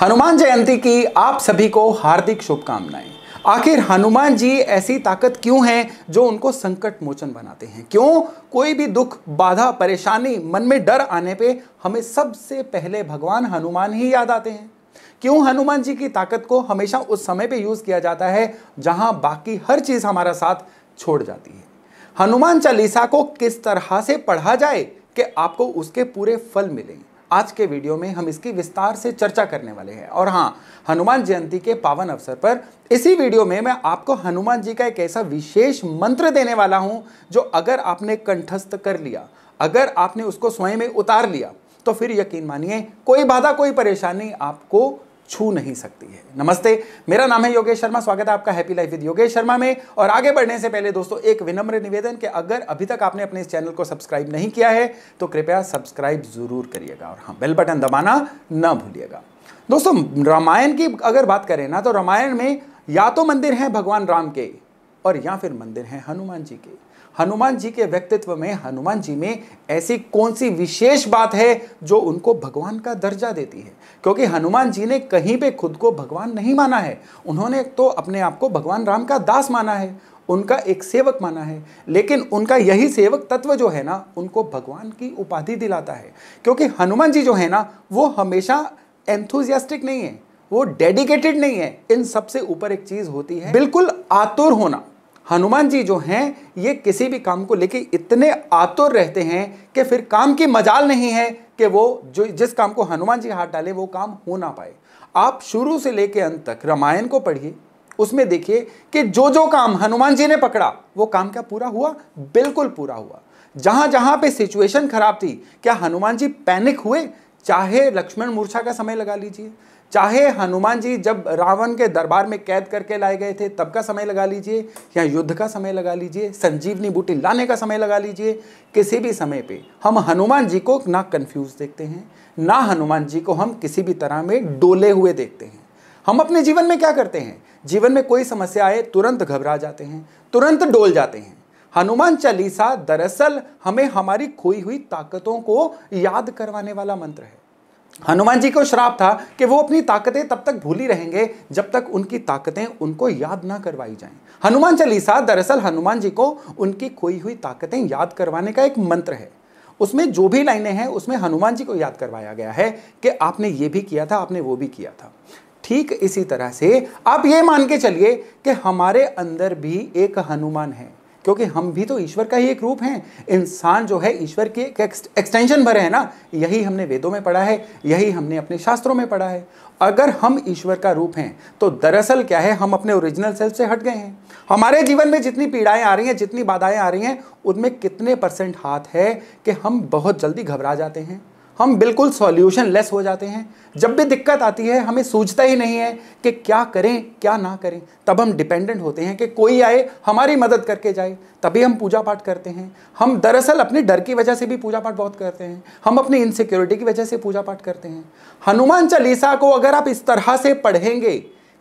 हनुमान जयंती की आप सभी को हार्दिक शुभकामनाएं आखिर हनुमान जी ऐसी ताकत क्यों हैं जो उनको संकट मोचन बनाते हैं क्यों कोई भी दुख बाधा परेशानी मन में डर आने पे हमें सबसे पहले भगवान हनुमान ही याद आते हैं क्यों हनुमान जी की ताकत को हमेशा उस समय पे यूज़ किया जाता है जहां बाकी हर चीज़ हमारा साथ छोड़ जाती है हनुमान चालीसा को किस तरह से पढ़ा जाए कि आपको उसके पूरे फल मिलेंगे आज के वीडियो में हम इसकी विस्तार से चर्चा करने वाले हैं और हाँ हनुमान जयंती के पावन अवसर पर इसी वीडियो में मैं आपको हनुमान जी का एक ऐसा विशेष मंत्र देने वाला हूँ जो अगर आपने कंठस्थ कर लिया अगर आपने उसको स्वयं में उतार लिया तो फिर यकीन मानिए कोई बाधा कोई परेशानी आपको छू नहीं सकती है नमस्ते मेरा नाम है योगेश शर्मा स्वागत है आपका happy life with Yogesh Sharma में और आगे बढ़ने से पहले दोस्तों एक विनम्र निवेदन कि अगर अभी तक आपने अपने इस चैनल को सब्सक्राइब नहीं किया है तो कृपया सब्सक्राइब जरूर करिएगा और हाँ बेल बटन दबाना ना भूलिएगा दोस्तों रामायण की अगर बात करें ना तो रामायण में या तो मंदिर हैं भगवान राम के और या फिर मंदिर हैं हनुमान जी के हनुमान जी के व्यक्तित्व में हनुमान जी में ऐसी कौन सी विशेष बात है जो उनको भगवान का दर्जा देती है क्योंकि हनुमान जी ने कहीं पे खुद को भगवान नहीं माना है उन्होंने तो अपने आप को भगवान राम का दास माना है उनका एक सेवक माना है लेकिन उनका यही सेवक तत्व जो है ना उनको भगवान की उपाधि दिलाता है क्योंकि हनुमान जी जो है ना वो हमेशा एंथुजियास्टिक नहीं है वो डेडिकेटेड नहीं है इन सबसे ऊपर एक चीज़ होती है बिल्कुल आतुर होना हनुमान जी जो हैं ये किसी भी काम को लेके इतने आतुर रहते हैं कि फिर काम की मजाल नहीं है कि वो जो जिस काम को हनुमान जी हाथ डाले वो काम हो ना पाए आप शुरू से लेके अंत तक रामायण को पढ़िए उसमें देखिए कि जो जो काम हनुमान जी ने पकड़ा वो काम क्या पूरा हुआ बिल्कुल पूरा हुआ जहां जहां पे सिचुएशन खराब थी क्या हनुमान जी पैनिक हुए चाहे लक्ष्मण मूर्छा का समय लगा लीजिए चाहे हनुमान जी जब रावण के दरबार में कैद करके लाए गए थे तब का समय लगा लीजिए या युद्ध का समय लगा लीजिए संजीवनी बूटी लाने का समय लगा लीजिए किसी भी समय पे हम हनुमान जी को ना कंफ्यूज देखते हैं ना हनुमान जी को हम किसी भी तरह में डोले हुए देखते हैं हम अपने जीवन में क्या करते हैं जीवन में कोई समस्या आए तुरंत घबरा जाते हैं तुरंत डोल जाते हैं हनुमान चालीसा दरअसल हमें हमारी खोई हुई ताकतों को याद करवाने वाला मंत्र है हनुमान जी को श्राप था कि वो अपनी ताकतें तब तक भूली रहेंगे जब तक उनकी ताकतें उनको याद ना करवाई जाएं हनुमान चालीसा दरअसल हनुमान जी को उनकी खोई हुई ताकतें याद करवाने का एक मंत्र है उसमें जो भी लाइनें हैं उसमें हनुमान जी को याद करवाया गया है कि आपने ये भी किया था आपने वो भी किया था ठीक इसी तरह से आप ये मान के चलिए कि हमारे अंदर भी एक हनुमान है क्योंकि हम भी तो ईश्वर का ही एक रूप हैं इंसान जो है ईश्वर के एक एक्सटेंशन भरे हैं ना यही हमने वेदों में पढ़ा है यही हमने अपने शास्त्रों में पढ़ा है अगर हम ईश्वर का रूप हैं तो दरअसल क्या है हम अपने ओरिजिनल सेल्फ से हट गए हैं हमारे जीवन में जितनी पीड़ाएं आ रही हैं जितनी बाधाएं आ रही हैं उनमें कितने परसेंट हाथ है कि हम बहुत जल्दी घबरा जाते हैं हम बिल्कुल सॉल्यूशन लेस हो जाते हैं जब भी दिक्कत आती है हमें सोचता ही नहीं है कि क्या करें क्या ना करें तब हम डिपेंडेंट होते हैं कि कोई आए हमारी मदद करके जाए तभी हम पूजा पाठ करते हैं हम दरअसल अपने डर की वजह से भी पूजा पाठ बहुत करते हैं हम अपनी इनसिक्योरिटी की वजह से पूजा पाठ करते हैं हनुमान चालीसा को अगर आप इस तरह से पढ़ेंगे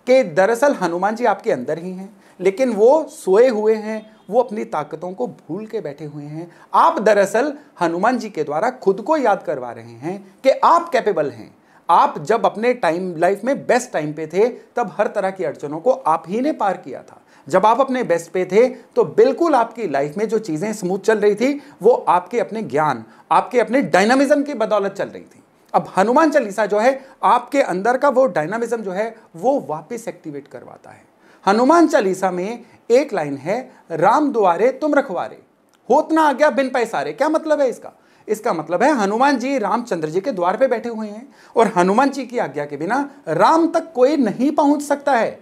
कि दरअसल हनुमान जी आपके अंदर ही हैं लेकिन वो सोए हुए हैं वो अपनी ताकतों को भूल के बैठे हुए हैं आप दरअसल हनुमान जी के द्वारा खुद को याद करवा रहे हैं कि आप कैपेबल हैं आप जब अपने टाइम लाइफ में बेस्ट टाइम पे थे तब हर तरह की अड़चनों को आप ही ने पार किया था जब आप अपने बेस्ट पे थे तो बिल्कुल आपकी लाइफ में जो चीज़ें स्मूथ चल रही थी वो आपके अपने ज्ञान आपके अपने डायनामिज्म की बदौलत चल रही थी अब हनुमान चालीसा जो है आपके अंदर का वो डायनामिज्म जो है वो वापस एक्टिवेट करवाता है हनुमान चालीसा में एक लाइन है राम दुआरे तुम रखवारे होत ना गया बिन पैसारे क्या मतलब है इसका इसका मतलब है हनुमान जी रामचंद्र जी के द्वार पे बैठे हुए हैं और हनुमान जी की आज्ञा के बिना राम तक कोई नहीं पहुंच सकता है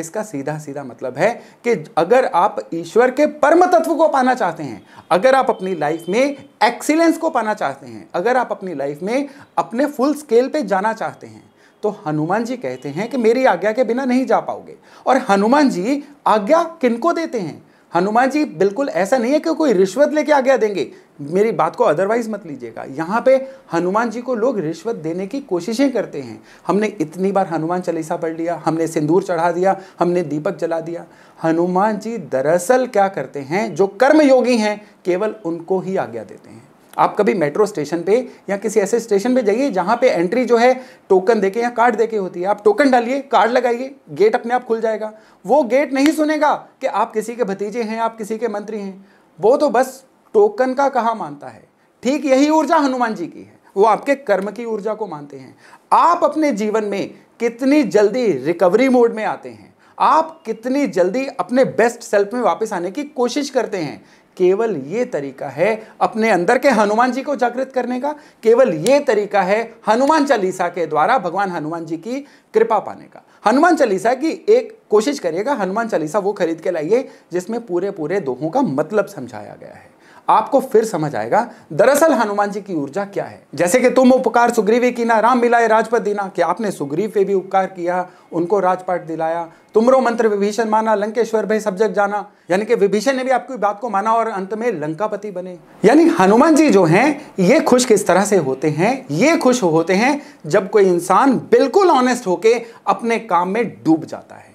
इसका सीधा सीधा मतलब है कि अगर आप ईश्वर के परम तत्व को पाना चाहते हैं अगर आप अपनी लाइफ में एक्सीलेंस को पाना चाहते हैं अगर आप अपनी लाइफ में अपने फुल स्केल पे जाना चाहते हैं तो हनुमान जी कहते हैं कि मेरी आज्ञा के बिना नहीं जा पाओगे और हनुमान जी आज्ञा किनको देते हैं हनुमान जी बिल्कुल ऐसा नहीं है कि कोई रिश्वत लेके आज्ञा देंगे मेरी बात को अदरवाइज मत लीजिएगा यहाँ पे हनुमान जी को लोग रिश्वत देने की कोशिशें करते हैं हमने इतनी बार हनुमान चालीसा पढ़ लिया हमने सिंदूर चढ़ा दिया हमने दीपक जला दिया हनुमान जी दरअसल क्या करते हैं जो कर्मयोगी हैं केवल उनको ही आज्ञा देते हैं आप कभी मेट्रो स्टेशन पे या किसी ऐसे स्टेशन पे जाइए जहाँ पे एंट्री जो है टोकन देके या कार्ड देके होती है आप टोकन डालिए कार्ड लगाइए गेट अपने आप खुल जाएगा वो गेट नहीं सुनेगा कि आप किसी के भतीजे हैं आप किसी के मंत्री हैं वो तो बस टोकन का कहा मानता है ठीक यही ऊर्जा हनुमान जी की है वो आपके कर्म की ऊर्जा को मानते हैं आप अपने जीवन में कितनी जल्दी रिकवरी मोड में आते हैं आप कितनी जल्दी अपने बेस्ट सेल्फ में वापस आने की कोशिश करते हैं केवल ये तरीका है अपने अंदर के हनुमान जी को जागृत करने का केवल ये तरीका है हनुमान चालीसा के द्वारा भगवान हनुमान जी की कृपा पाने का हनुमान चालीसा की एक कोशिश करिएगा हनुमान चालीसा वो खरीद के लाइए जिसमें पूरे पूरे दोहों का मतलब समझाया गया है आपको फिर समझ आएगा दरअसल हनुमान जी की ऊर्जा क्या है जैसे कि तुम उपकार सुग्रीवे की ना राम मिलाए राजपद दीना कि आपने सुग्रीव पे भी उपकार किया उनको राजपाट दिलाया तुमरो मंत्र विभीषण माना लंकेश्वर भाई सब जग जाना यानी कि विभीषण ने भी आपकी बात को माना और अंत में लंकापति बने यानी हनुमान जी जो हैं ये खुश किस तरह से होते हैं ये खुश होते हैं जब कोई इंसान बिल्कुल ऑनेस्ट होके अपने काम में डूब जाता है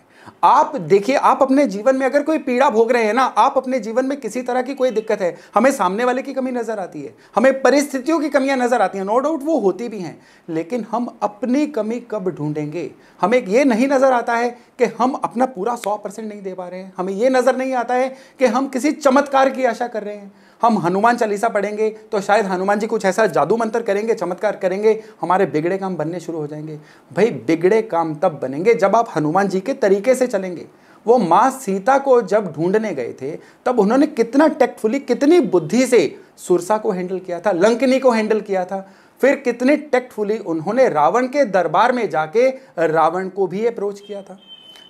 आप देखिए आप अपने जीवन में अगर कोई पीड़ा भोग रहे हैं ना आप अपने जीवन में किसी तरह की कोई दिक्कत है हमें सामने वाले की कमी नज़र आती है हमें परिस्थितियों की कमियां नज़र आती हैं नो डाउट वो होती भी हैं लेकिन हम अपनी कमी कब ढूंढेंगे हमें ये नहीं नज़र आता है कि हम अपना पूरा सौ परसेंट नहीं दे पा रहे हैं हमें ये नज़र नहीं आता है कि हम किसी चमत्कार की आशा कर रहे हैं हम हनुमान चालीसा पढ़ेंगे तो शायद हनुमान जी कुछ ऐसा जादू मंत्र करेंगे चमत्कार करेंगे हमारे बिगड़े काम बनने शुरू हो जाएंगे भाई बिगड़े काम तब बनेंगे जब आप हनुमान जी के तरीके से चलेंगे वो माँ सीता को जब ढूंढने गए थे तब उन्होंने कितना टेक्टफुली कितनी बुद्धि से सुरसा को हैंडल किया था लंकनी को हैंडल किया था फिर कितने टेक्टफुली उन्होंने रावण के दरबार में जाके रावण को भी अप्रोच किया था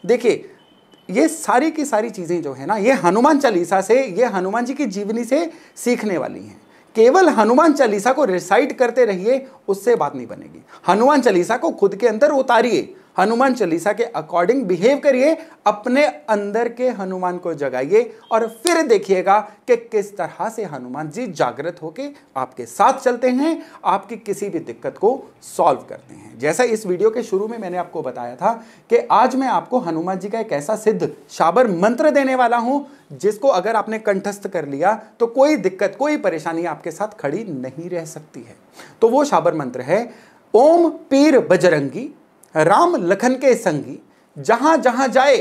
देखिए ये सारी की सारी चीज़ें जो है ना ये हनुमान चालीसा से ये हनुमान जी की जीवनी से सीखने वाली हैं केवल हनुमान चालीसा को रिसाइट करते रहिए उससे बात नहीं बनेगी हनुमान चालीसा को खुद के अंदर उतारिए हनुमान चालीसा के अकॉर्डिंग बिहेव करिए अपने अंदर के हनुमान को जगाइए और फिर देखिएगा कि किस तरह से हनुमान जी जागृत होकर आपके साथ चलते हैं आपकी किसी भी दिक्कत को सॉल्व करते हैं जैसा इस वीडियो के शुरू में मैंने आपको बताया था कि आज मैं आपको हनुमान जी का एक ऐसा सिद्ध शाबर मंत्र देने वाला हूं जिसको अगर आपने कंठस्थ कर लिया तो कोई दिक्कत कोई परेशानी आपके साथ खड़ी नहीं रह सकती है तो वो शाबर मंत्र है ओम पीर बजरंगी राम लखन के संगी जहाँ जहाँ जाए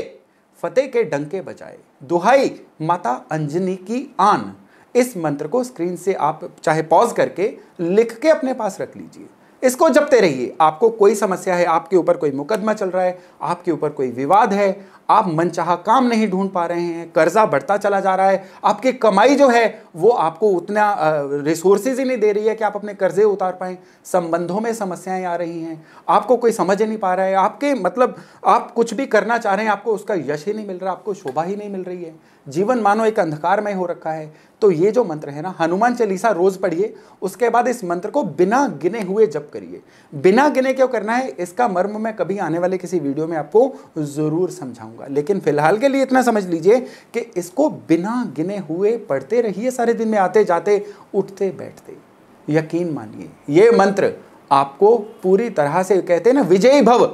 फतेह के डंके बजाए दुहाई माता अंजनी की आन इस मंत्र को स्क्रीन से आप चाहे पॉज करके लिख के अपने पास रख लीजिए इसको जपते रहिए आपको कोई समस्या है आपके ऊपर कोई मुकदमा चल रहा है आपके ऊपर कोई विवाद है आप मनचाहा काम नहीं ढूंढ पा रहे हैं कर्जा बढ़ता चला जा रहा है आपकी कमाई जो है वो आपको उतना रिसोर्सेज ही नहीं दे रही है कि आप अपने कर्जे उतार पाएं संबंधों में समस्याएं आ रही हैं आपको कोई समझ ही नहीं पा रहा है आपके मतलब आप कुछ भी करना चाह रहे हैं आपको उसका यश ही नहीं मिल रहा आपको शोभा ही नहीं मिल रही है जीवन मानो एक अंधकार में हो रखा है तो ये जो मंत्र है ना हनुमान चालीसा रोज पढ़िए उसके बाद इस मंत्र को बिना गिने हुए जप करिए बिना गिने क्यों करना है इसका मर्म मैं कभी आने वाले किसी वीडियो में आपको ज़रूर समझाऊंगा लेकिन फिलहाल के लिए इतना समझ लीजिए कि इसको बिना गिने हुए पढ़ते रहिए सारे दिन में आते जाते उठते बैठते यकीन मानिए ये मंत्र आपको पूरी तरह से कहते हैं ना विजयी भव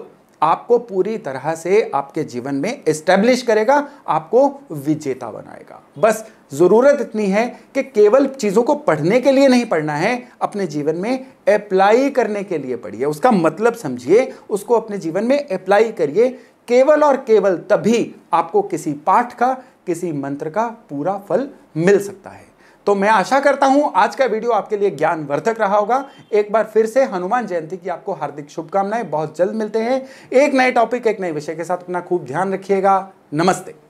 आपको पूरी तरह से आपके जीवन में एस्टेब्लिश करेगा आपको विजेता बनाएगा बस ज़रूरत इतनी है कि केवल चीज़ों को पढ़ने के लिए नहीं पढ़ना है अपने जीवन में अप्लाई करने के लिए पढ़िए उसका मतलब समझिए उसको अपने जीवन में अप्लाई करिए केवल और केवल तभी आपको किसी पाठ का किसी मंत्र का पूरा फल मिल सकता है तो मैं आशा करता हूं आज का वीडियो आपके लिए ज्ञानवर्धक रहा होगा एक बार फिर से हनुमान जयंती की आपको हार्दिक शुभकामनाएं बहुत जल्द मिलते हैं एक नए टॉपिक एक नए विषय के साथ अपना खूब ध्यान रखिएगा नमस्ते